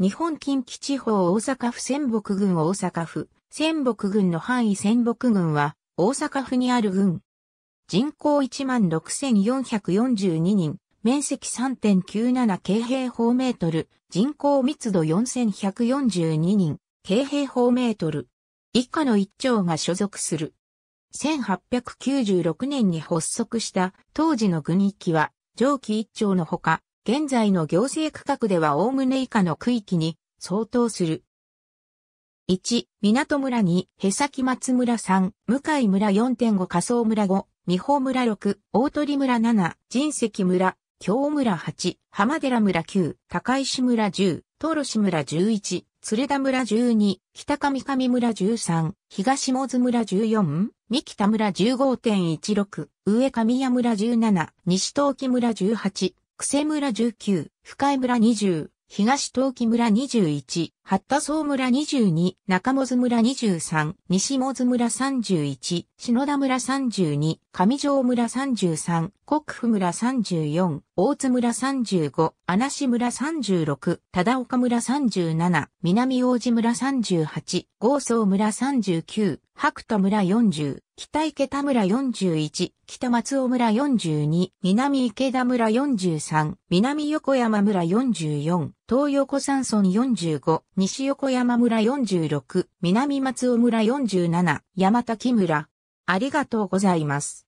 日本近畿地方大阪府仙北郡大阪府、仙北郡の範囲仙北郡は、大阪府にある郡。人口16,442人、面積3.97京平方メートル、人口密度4,142人、京平方メートル。以下の一丁が所属する。1896年に発足した当時の郡域は、上記一丁のほか、現在の行政区画ではおおむね以下の区域に相当する。1、港村2、へさき松村3、向井村4.5仮想村5、美穂村6、大鳥村7、人石村、京村8、浜寺村9、高石村10、東路村11、鶴田村12、北上上村13、東も津村14、三木田村15.16、上上谷村17、西東木村18、久世村19、深井村20、東東木村21、八田総村22、中本村23、西本村31、篠田村32、上条村33、国府村34、大津村35、穴志村36、忠岡村37、南大路村38、豪荘村39、白戸村40、北池田村41、北松尾村42、南池田村43、南横山村44、東横山村45、西横山村46、南松尾村47、山滝村。ありがとうございます。